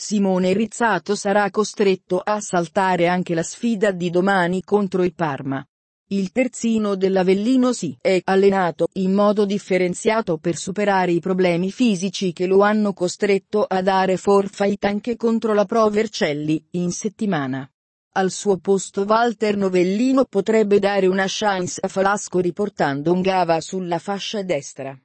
Simone Rizzato sarà costretto a saltare anche la sfida di domani contro il Parma. Il terzino dell'Avellino si è allenato in modo differenziato per superare i problemi fisici che lo hanno costretto a dare forfait anche contro la Pro Vercelli, in settimana. Al suo posto Walter Novellino potrebbe dare una chance a Falasco riportando un gava sulla fascia destra.